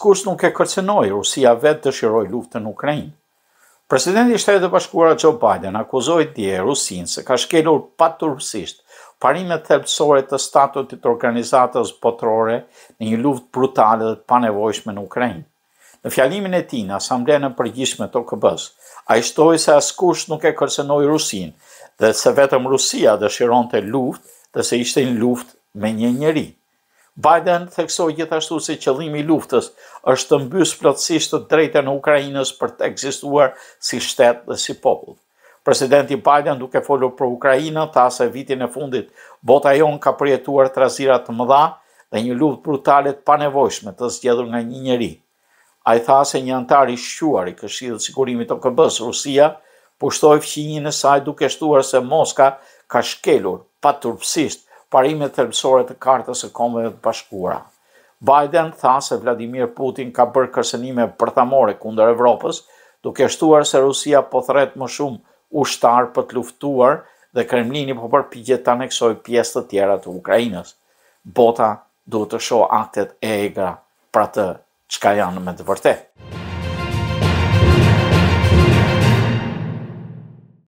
askush nuk e kërcenoi, Rusia vetë dëshiroi luftën në Ukrainë. Presidenti i Shtetit të Bashkuara Joe Biden akuzoi dje Rusinë se ka shkelur paturësisht parimet thelbësore të statutit të organizatës botërore në një luftë brutale dhe panevojshme në Ukrainë. Në fjalimin e tij në Asamblenë e Përgjithshme të OKB-s, ai shtoi se askush nuk e kërcenoi Rusinë dhe se vetëm Rusia dëshironte luftë dhe se ishte një luftë me një njerëz. Biden theksoj gjithashtu se qëllimi i luftës është të mbysë plotësisht të drejtën e Ukrainës për të ekzistuar si shtet dhe si popull. Presidenti Biden duke folur për Ukrainën tha se vitin e fundit bota jon ka përjetuar trazira të mëdha dhe një luftë brutale të panevojshme të zgjedhur nga një njeri. Ai tha se një antar i shquar i Këshillit të Sigurimit të OKB-s Rusia pushtoi fqinjin e saj duke shtuar se Moska ka shkelur paturpsisht parimet thelbësore të kartës së Kombeve të Bashkuara. Biden tha se Vladimir Putin ka bërë kërsenime përthamore kundër Evropës, duke shtuar se Rusia po thret më shumë ushtar për të luftuar dhe Kremlini po përpiqet të aneksoj pjesë të tjera të Ukrainës. Bota duke të shohë aktet e egra pra të çka janë me të vërtetë.